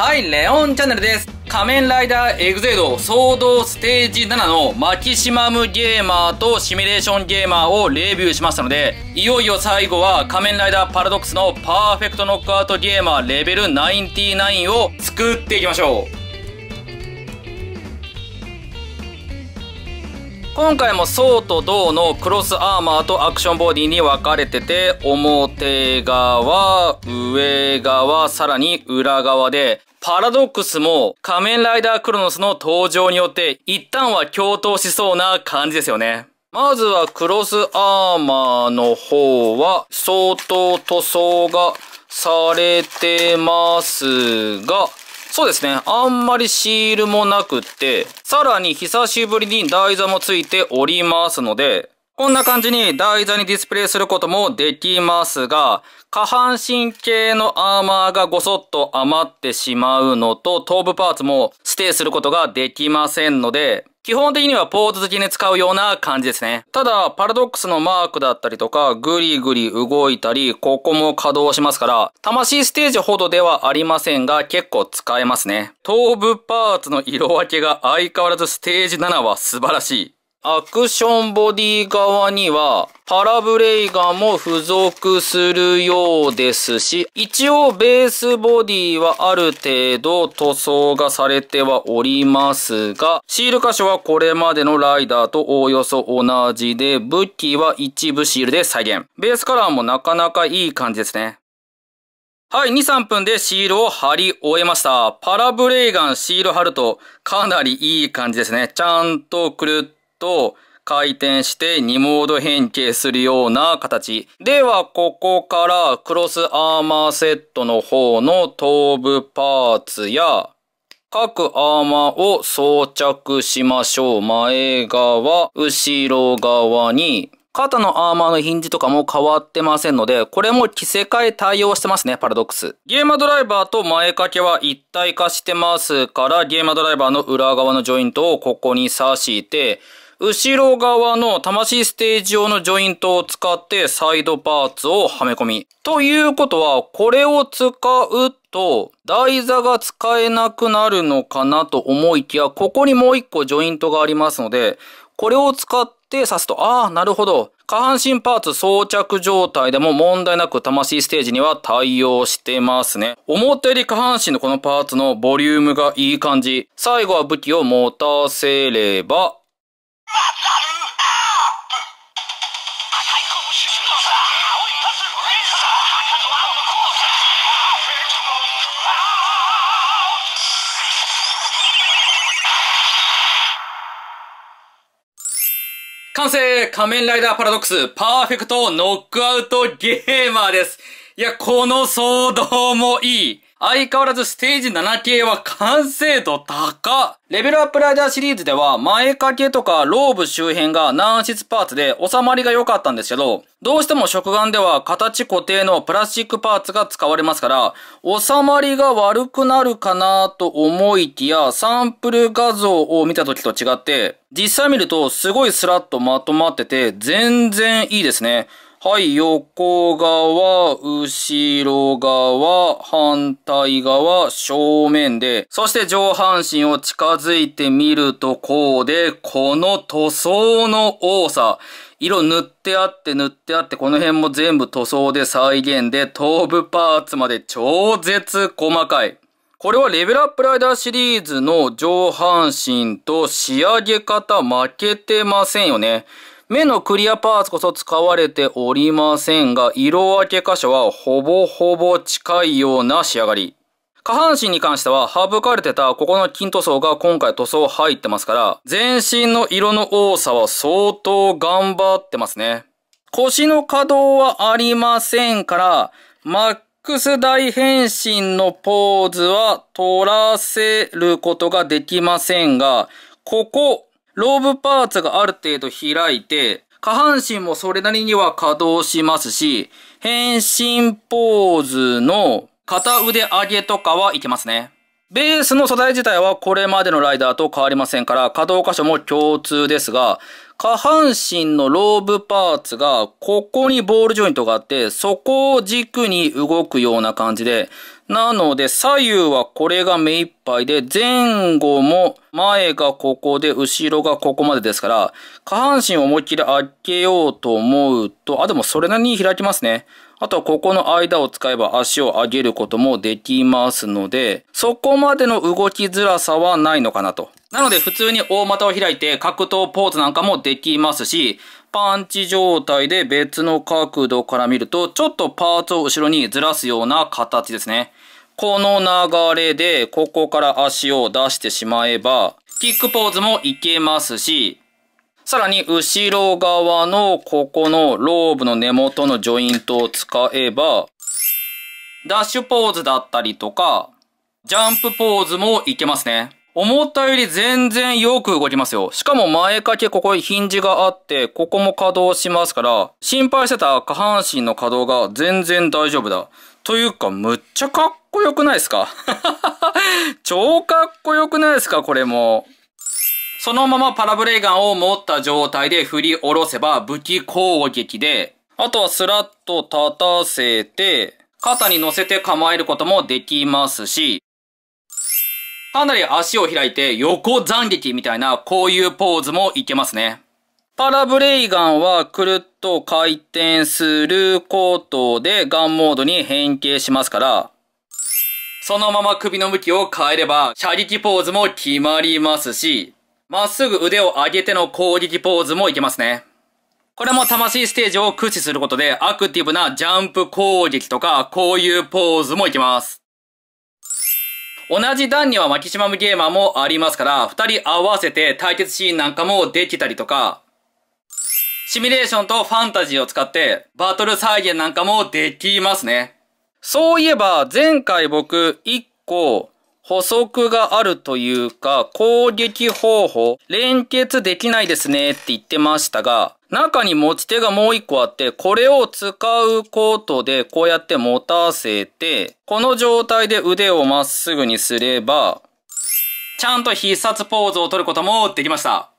はい、レオンチャンネルです。仮面ライダーエグゼイド総動ステージ7のマキシマムゲーマーとシミュレーションゲーマーをレビューしましたので、いよいよ最後は仮面ライダーパラドックスのパーフェクトノックアウトゲーマーレベル99を作っていきましょう。今回も層と銅のクロスアーマーとアクションボディに分かれてて、表側、上側、さらに裏側で、パラドックスも仮面ライダークロノスの登場によって一旦は共闘しそうな感じですよね。まずはクロスアーマーの方は相当塗装がされてますが、そうですね。あんまりシールもなくって、さらに久しぶりに台座もついておりますので、こんな感じに台座にディスプレイすることもできますが、下半身系のアーマーがごそっと余ってしまうのと、頭部パーツもステイすることができませんので、基本的にはポーズ好きに使うような感じですね。ただ、パラドックスのマークだったりとか、ぐりぐり動いたり、ここも稼働しますから、魂ステージほどではありませんが、結構使えますね。頭部パーツの色分けが相変わらずステージ7は素晴らしい。アクションボディ側にはパラブレイガンも付属するようですし、一応ベースボディはある程度塗装がされてはおりますが、シール箇所はこれまでのライダーとおおよそ同じで、武器は一部シールで再現。ベースカラーもなかなかいい感じですね。はい、2、3分でシールを貼り終えました。パラブレイガンシール貼るとかなりいい感じですね。ちゃんとくるっと回転して2モード変形するような形。では、ここからクロスアーマーセットの方の頭部パーツや各アーマーを装着しましょう。前側、後ろ側に。肩のアーマーのヒンジとかも変わってませんので、これも着せ替え対応してますね、パラドックス。ゲーマドライバーと前掛けは一体化してますから、ゲーマドライバーの裏側のジョイントをここに刺して、後ろ側の魂ステージ用のジョイントを使ってサイドパーツをはめ込み。ということは、これを使うと、台座が使えなくなるのかなと思いきや、ここにもう一個ジョイントがありますので、これを使って刺すと、ああ、なるほど。下半身パーツ装着状態でも問題なく魂ステージには対応してますね。表より下半身のこのパーツのボリュームがいい感じ。最後は武器を持たせれば仮面ライダーパラドックスパーフェクトノックアウトゲーマーです。いや、この騒動もいい。相変わらずステージ7系は完成度高レベルアップライダーシリーズでは前掛けとかローブ周辺が軟質パーツで収まりが良かったんですけど、どうしても食玩では形固定のプラスチックパーツが使われますから、収まりが悪くなるかなと思いきや、サンプル画像を見た時と違って、実際見るとすごいスラッとまとまってて全然いいですね。はい、横側、後ろ側、反対側、正面で、そして上半身を近づいてみるとこうで、この塗装の多さ、色塗ってあって塗ってあって、この辺も全部塗装で再現で、頭部パーツまで超絶細かい。これはレベルアップライダーシリーズの上半身と仕上げ方負けてませんよね。目のクリアパーツこそ使われておりませんが、色分け箇所はほぼほぼ近いような仕上がり。下半身に関しては省かれてたここの金塗装が今回塗装入ってますから、全身の色の多さは相当頑張ってますね。腰の可動はありませんから、マックス大変身のポーズは取らせることができませんが、ここローブパーツがある程度開いて、下半身もそれなりには稼働しますし、変身ポーズの片腕上げとかはいけますね。ベースの素材自体はこれまでのライダーと変わりませんから、可動箇所も共通ですが、下半身のローブパーツが、ここにボールジョイントがあって、そこを軸に動くような感じで、なので左右はこれが目いっぱいで、前後も前がここで、後ろがここまでですから、下半身を思いっきり開けようと思うと、あ、でもそれなりに開きますね。あとはここの間を使えば足を上げることもできますので、そこまでの動きづらさはないのかなと。なので普通に大股を開いて格闘ポーズなんかもできますし、パンチ状態で別の角度から見ると、ちょっとパーツを後ろにずらすような形ですね。この流れで、ここから足を出してしまえば、キックポーズもいけますし、さらに後ろ側のここのローブの根元のジョイントを使えば、ダッシュポーズだったりとか、ジャンプポーズもいけますね。思ったより全然よく動きますよ。しかも前掛けここにヒンジがあって、ここも稼働しますから、心配してた下半身の稼働が全然大丈夫だ。というか、むっちゃかっこよくないですか 超かっこよくないですかこれも。そのままパラブレガンを持った状態で振り下ろせば武器攻撃で、あとはスラッと立たせて、肩に乗せて構えることもできますし、かなり足を開いて横斬撃みたいなこういうポーズもいけますね。パラブレイガンはくるっと回転することでガンモードに変形しますから、そのまま首の向きを変えれば射撃ポーズも決まりますし、まっすぐ腕を上げての攻撃ポーズもいけますね。これも魂ステージを駆使することでアクティブなジャンプ攻撃とかこういうポーズもいけます。同じ段にはマキシマムゲーマーもありますから、二人合わせて対決シーンなんかもできたりとか、シミュレーションとファンタジーを使ってバトル再現なんかもできますね。そういえば前回僕1個補足があるというか、攻撃方法、連結できないですねって言ってましたが、中に持ち手がもう一個あって、これを使うことで、こうやって持たせて、この状態で腕をまっすぐにすれば、ちゃんと必殺ポーズを取ることもできました。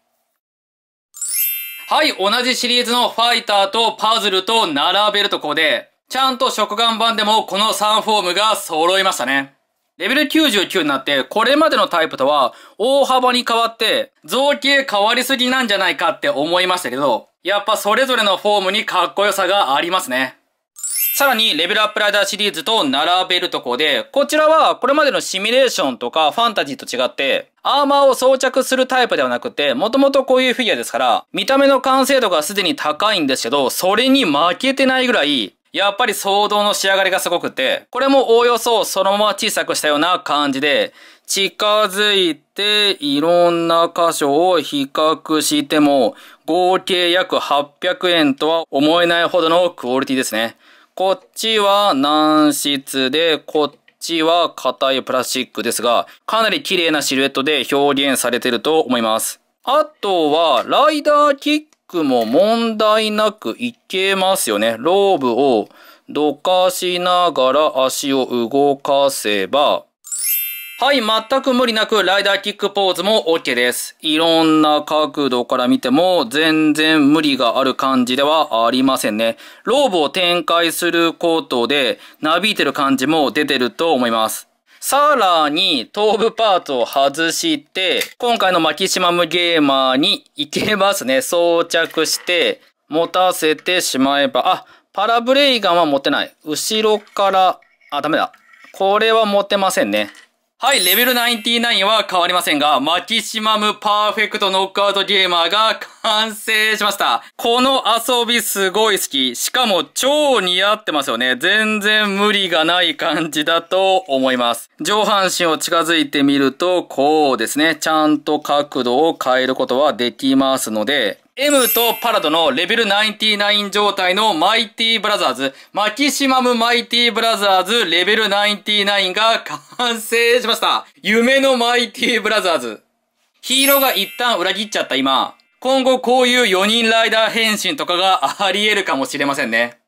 はい、同じシリーズのファイターとパズルと並べるとこで、ちゃんと食玩版でもこの3フォームが揃いましたね。レベル99になって、これまでのタイプとは大幅に変わって、造形変わりすぎなんじゃないかって思いましたけど、やっぱそれぞれのフォームにかっこよさがありますね。さらに、レベルアップライダーシリーズと並べるとこで、こちらはこれまでのシミュレーションとかファンタジーと違って、アーマーを装着するタイプではなくて、もともとこういうフィギュアですから、見た目の完成度がすでに高いんですけど、それに負けてないぐらい、やっぱり騒動の仕上がりがすごくて、これもおおよそそのまま小さくしたような感じで、近づいていろんな箇所を比較しても、合計約800円とは思えないほどのクオリティですね。こっちは軟質で、こっちは硬いプラスチックですが、かなり綺麗なシルエットで表現されてると思います。あとは、ライダーキックも問題なくいけますよね。ローブをどかしながら足を動かせば、はい、全く無理なくライダーキックポーズも OK です。いろんな角度から見ても全然無理がある感じではありませんね。ローブを展開することでなびいてる感じも出てると思います。さらに、頭部パーツを外して、今回のマキシマムゲーマーに行けますね。装着して、持たせてしまえば、あ、パラブレイガンは持てない。後ろから、あ、ダメだ。これは持てませんね。はい、レベル99は変わりませんが、マキシマムパーフェクトノックアウトゲーマーが完成しました。この遊びすごい好き。しかも超似合ってますよね。全然無理がない感じだと思います。上半身を近づいてみると、こうですね。ちゃんと角度を変えることはできますので、M とパラドのレベル99状態のマイティブラザーズ、マキシマムマイティブラザーズレベル99が完成しました。夢のマイティブラザーズ。ヒーローが一旦裏切っちゃった今、今後こういう4人ライダー変身とかがあり得るかもしれませんね。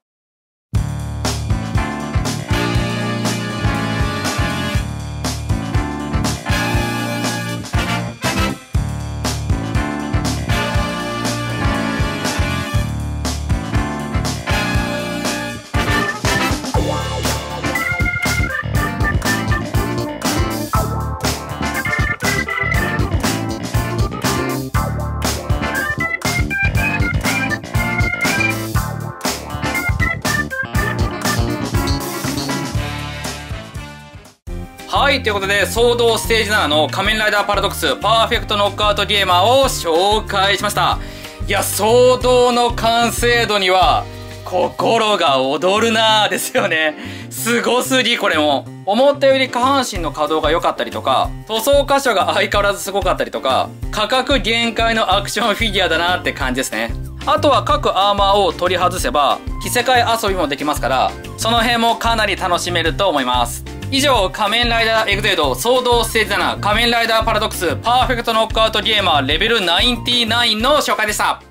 はい、ということで、騒動ステージ7の仮面ライダーパラドックスパーフェクトノックアウトゲーマーを紹介しました。いや、総動の完成度には、心が躍るなーですよね。すごすぎ、これも。思ったより下半身の可動が良かったりとか、塗装箇所が相変わらずすごかったりとか、価格限界のアクションフィギュアだなって感じですね。あとは各アーマーを取り外せば、着せ替え遊びもできますから、その辺もかなり楽しめると思います。以上仮面ライダーエグゼイド総動ステージ7仮面ライダーパラドックスパーフェクトノックアウトゲーマーレベル99の紹介でした